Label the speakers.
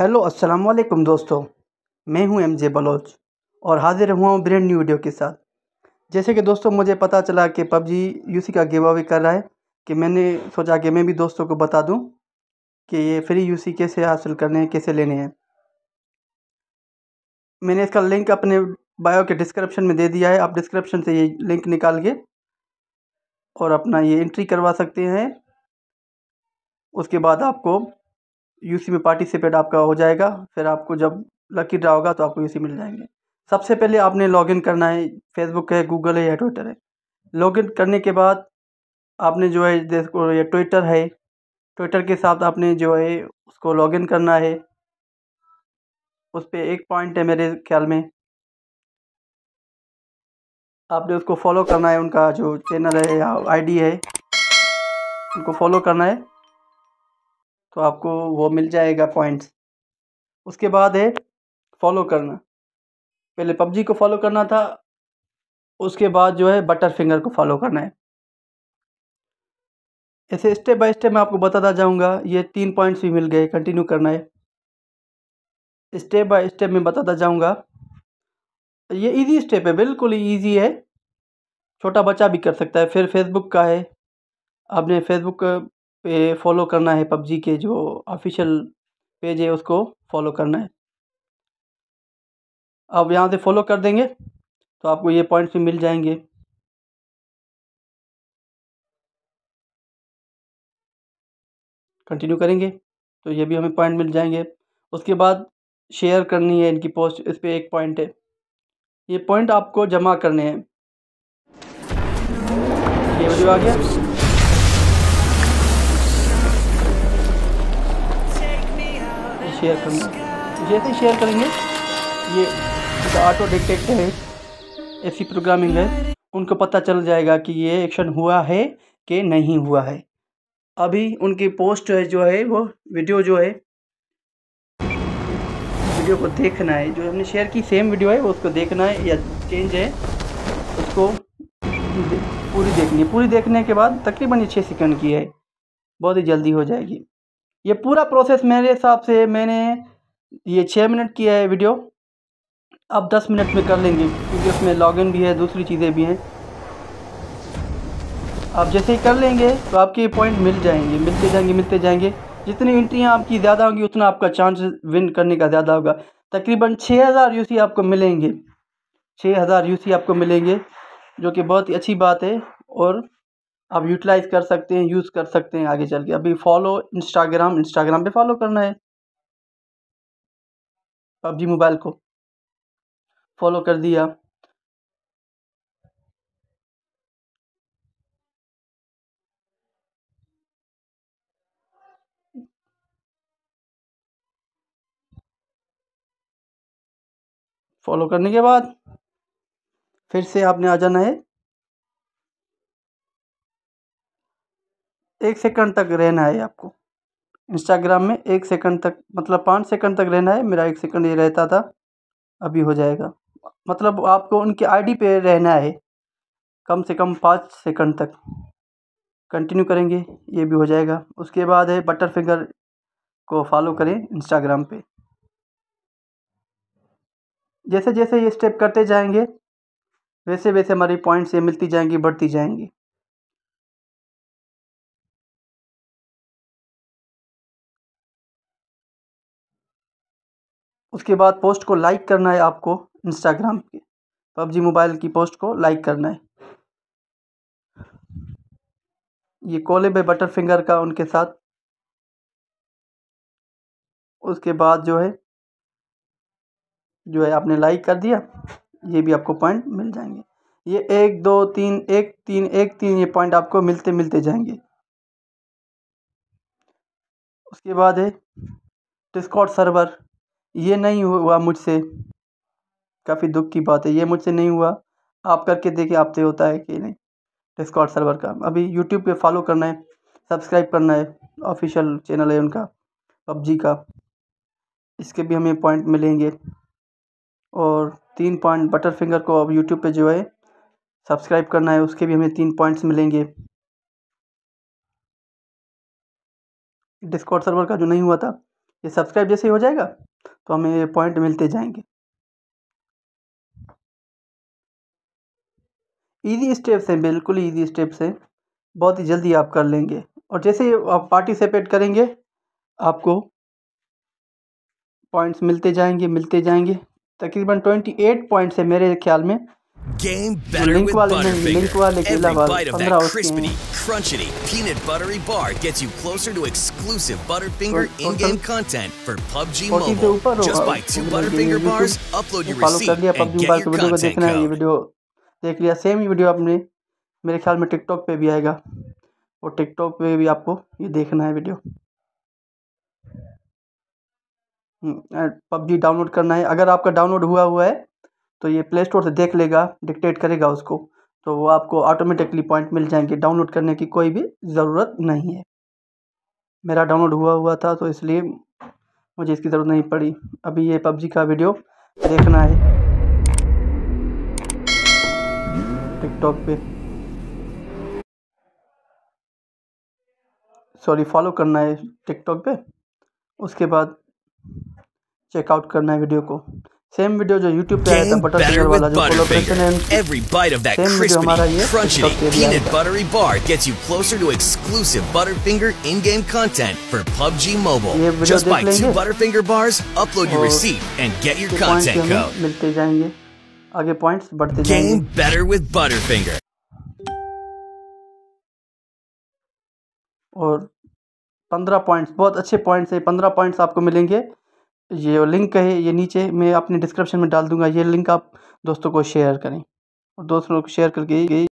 Speaker 1: Hello अस्सलाम वालेकुम दोस्तों मैं हूं एमजे बलोच और हाजिर हुआ हूं ब्रैंड न्यू वीडियो के साथ जैसे कि दोस्तों मुझे पता चला कि पबजी यूसी का गिव अवे कर रहा है कि मैंने सोचा कि मैं भी दोस्तों को बता दूं कि ये फ्री यूसी कैसे हासिल करने हैं कैसे लेने हैं मैंने इसका लिंक अपने बायो के डिस्क्रिप्शन में दे दिया है आप डिस्क्रिप्शन से ये लिंक निकाल के और अपना ये एंट्री करवा सकते हैं उसके बाद आपको यूसी में पार्टिसिपेट आपका हो जाएगा फिर आपको जब लकी ड्रा होगा तो आपको यूसी मिल जाएंगे सबसे पहले आपने लॉगिन करना है फेसबुक है गूगल है या ट्विटर है लॉगिन करने के बाद आपने जो है देखो ये ट्विटर है ट्विटर के साथ आपने जो है उसको लॉगिन करना है उस पर एक पॉइंट है मेरे ख्याल में आपने उसको फॉलो करना है उनका जो चैनल है या आईडी है उनको फॉलो करना है तो आपको वो मिल जाएगा पॉइंट्स उसके बाद है फॉलो करना पहले पबजी को फॉलो करना था उसके बाद जो है बटर फिंगर को फॉलो करना है ऐसे स्टेप बाय स्टेप मैं आपको बताता जाऊंगा ये तीन पॉइंट्स भी मिल गए कंटिन्यू करना है स्टेप बाय स्टेप मैं बताता जाऊंगा ये इजी स्टेप है बिल्कुल इजी है छोटा बच्चा भी कर सकता है फिर फेसबुक का है आपने फेसबुक पे फॉलो करना है पबजी के जो ऑफिशियल पेज है उसको फॉलो करना है आप यहाँ से फॉलो कर देंगे तो आपको ये पॉइंट्स भी मिल जाएंगे कंटिन्यू करेंगे तो ये भी हमें पॉइंट मिल जाएंगे उसके बाद शेयर करनी है इनकी पोस्ट इस पर एक पॉइंट है ये पॉइंट आपको जमा करने हैं ये वीडियो आ गया शेयर करना जैसे शेयर करेंगे ये तो ऑटो डिटेक्ट है ऐसी प्रोग्रामिंग है उनको पता चल जाएगा कि ये एक्शन हुआ है कि नहीं हुआ है अभी उनकी पोस्ट है जो है वो वीडियो जो है वीडियो को देखना है जो हमने शेयर की सेम वीडियो है वो उसको देखना है या चेंज है उसको पूरी देखनी है पूरी देखने के बाद तकरीबन ये छः सेकेंड की है बहुत ही जल्दी हो जाएगी ये पूरा प्रोसेस मेरे हिसाब से मैंने ये छः मिनट की है वीडियो अब दस मिनट में कर लेंगे क्योंकि उसमें लॉगिन भी है दूसरी चीज़ें भी हैं आप जैसे ही कर लेंगे तो आपके पॉइंट मिल जाएंगे मिलते जाएंगे मिलते जाएंगे जितनी एंट्रियाँ आपकी ज़्यादा होंगी उतना आपका चांस विन करने का ज़्यादा होगा तकरीबन छः हज़ार यू आपको मिलेंगे छः हज़ार यू आपको मिलेंगे जो कि बहुत ही अच्छी बात है और आप यूटिलाइज़ कर सकते हैं यूज़ कर सकते हैं आगे चल के अभी फॉलो इंस्टाग्राम इंस्टाग्राम पे फॉलो करना है पबजी मोबाइल को फॉलो कर दिया फॉलो करने के बाद फिर से आपने आ जाना है एक सेकंड तक रहना है आपको इंस्टाग्राम में एक सेकंड तक मतलब पाँच सेकंड तक रहना है मेरा एक सेकंड ये रहता था अभी हो जाएगा मतलब आपको उनकी आईडी पे रहना है कम से कम पाँच सेकंड तक कंटिन्यू करेंगे ये भी हो जाएगा उसके बाद है बटर फिंगर को फॉलो करें इंस्टाग्राम पे जैसे जैसे ये स्टेप करते जाएंगे वैसे वैसे हमारी पॉइंट्स ये मिलती जाएंगी बढ़ती जाएंगी उसके बाद पोस्ट को लाइक करना है आपको इंस्टाग्राम के पबजी मोबाइल की पोस्ट को लाइक करना है ये कोले है बटर फिंगर का उनके साथ उसके बाद जो है जो है आपने लाइक कर दिया ये भी आपको पॉइंट मिल जाएंगे ये एक दो तीन एक तीन एक तीन ये पॉइंट आपको मिलते मिलते जाएंगे उसके बाद है डिस्कॉट सर्वर ये नहीं हुआ मुझसे काफ़ी दुख की बात है ये मुझसे नहीं हुआ आप करके देखिए आपसे तो होता है कि नहीं डिस्कॉट सर्वर का अभी यूट्यूब पे फॉलो करना है सब्सक्राइब करना है ऑफिशियल चैनल है उनका पबजी का इसके भी हमें पॉइंट मिलेंगे और तीन पॉइंट बटर फिंगर को अब यूट्यूब पे जो है सब्सक्राइब करना है उसके भी हमें तीन पॉइंट्स मिलेंगे डिस्कॉट सर्वर का जो नहीं हुआ था ये सब्सक्राइब जैसे ही हो जाएगा तो हमें पॉइंट मिलते जाएंगे ईजी स्टेप्स हैं बिल्कुल ईजी स्टेप्स हैं बहुत ही जल्दी आप कर लेंगे और जैसे आप पार्टिसिपेट करेंगे आपको पॉइंट्स मिलते जाएंगे मिलते जाएंगे तकरीबन ट्वेंटी एट पॉइंट्स है मेरे ख्याल में Game better with Butterfinger. Every bite of that crispity, crunchity, peanut buttery bar gets you closer to exclusive Butterfinger in-game content for PUBG Mobile. Just buy two Butterfinger bars, upload your receipt, and get your content code. देख लिया same ही video आपने मेरे ख्याल में TikTok पे भी आएगा और टिकटॉक पे भी आपको ये देखना है वीडियो पबजी डाउनलोड करना है अगर आपका डाउनलोड हुआ हुआ है तो ये प्ले स्टोर से देख लेगा डिक्टेट करेगा उसको तो वो आपको ऑटोमेटिकली पॉइंट मिल जाएंगे डाउनलोड करने की कोई भी ज़रूरत नहीं है मेरा डाउनलोड हुआ हुआ था तो इसलिए मुझे इसकी ज़रूरत नहीं पड़ी अभी ये पबजी का वीडियो देखना है टिकटॉक पे सॉरी फॉलो करना है टिकटॉक पे उसके बाद चेकआउट करना है वीडियो को सेम वीडियो जो YouTube पे आया था बटर फिंगर वाला जो कोलैबोरेशन है every bite of that crispy हमारा ये crunchy peanut buttery bar gets you closer to exclusive Butterfinger in game content for PUBG mobile just buy two Butterfinger bars upload your receipt and get your content code मिलते जाएंगे आगे points बढ़ते जाएंगे game better with Butterfinger और पंद्रह points बहुत अच्छे points हैं पंद्रह पॉइंट्स आपको मिलेंगे ये जो लिंक है ये नीचे मैं अपने डिस्क्रिप्शन में डाल दूंगा ये लिंक आप दोस्तों को शेयर करें और दोस्तों को शेयर करके